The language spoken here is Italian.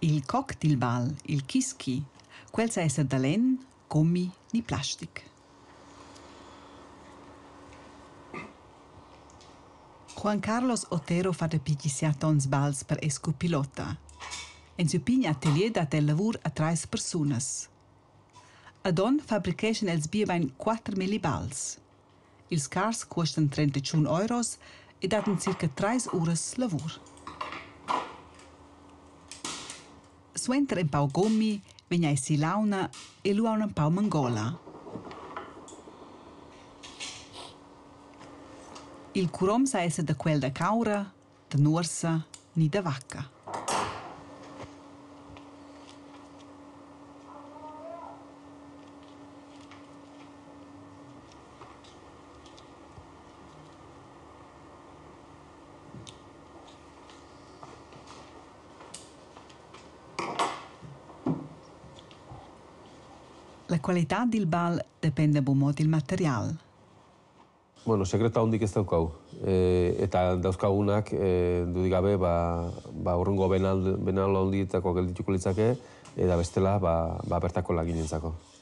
Il cocktail cocktailball, il kiski, quel sa essere dalen gommi ni plastic. Juan Carlos Otero fa de pigisiatons balls per esco pilota. En su pigna atelier dat el lavur a tre persone. Adon fabrication els bierwein 4 millibals. Ils cars costan 31 euros e daten circa 3 horas lavur. Suenter in pau gommi, veniai si launa e luauna in pau mangola. Il curom sa essa da quel da caura, da norsa, ni da vacca. la qualitat del bal depende de bon material. Bueno, sekreta hondik ez daukau. Eh, eta dauzkagunak, eh, du dudik gabe, ba, ba urrungo benal, benal hondietako geldituko litzake, eta bestela, ba, ba bertako laginentzako.